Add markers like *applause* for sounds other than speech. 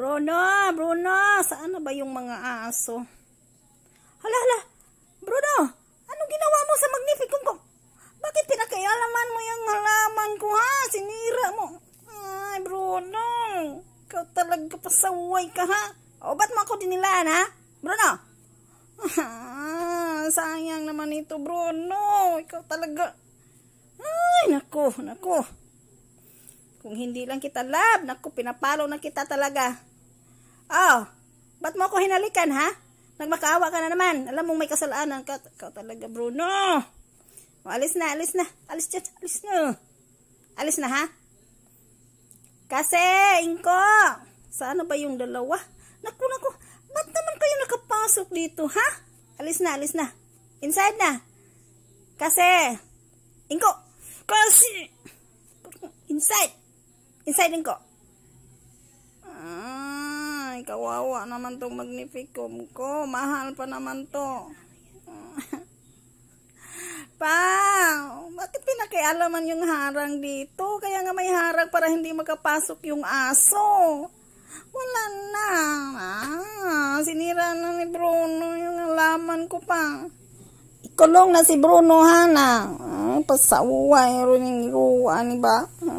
Bruno, Bruno, saan na ba yung mga aso? Hala, hala, Bruno, anong ginawa mo sa magnificent ko? Bakit pinakialaman mo yung halaman ko ha? Sinira mo. Ay, Bruno, ikaw talaga pasaway ka ha? O, ba't mo ako dinilaan ha? Bruno? Ah, sayang naman ito, Bruno. Ikaw talaga. Ay, nako, nako. Kung hindi lang kita love, naku, pinapalo na kita talaga. Oh, ba't mo ako hinalikan, ha? Nagmakaawa ka na naman. Alam mong may kasalanan ka. Ikaw talaga, Bruno. O, alis na, alis na. Alis dyan, alis na. Alis na, ha? Kasi, Inko, sana ano ba yung dalawa? Naku, naku, ba't naman kayo nakapasok dito, ha? Alis na, alis na. Inside na. Kasi, Inko, kasi, inside. Inside, Inko. Kawawa naman tong magnificum ko. Mahal pa naman to. *laughs* Pang! Bakit pinakialaman yung harang dito? Kaya nga may harang para hindi makapasok yung aso. Wala na. Ah, sinira na ni Bruno yung laman ko pa. Ikulong na si Bruno, Hana. Ay, pasawa. Mayroon yung ni ba?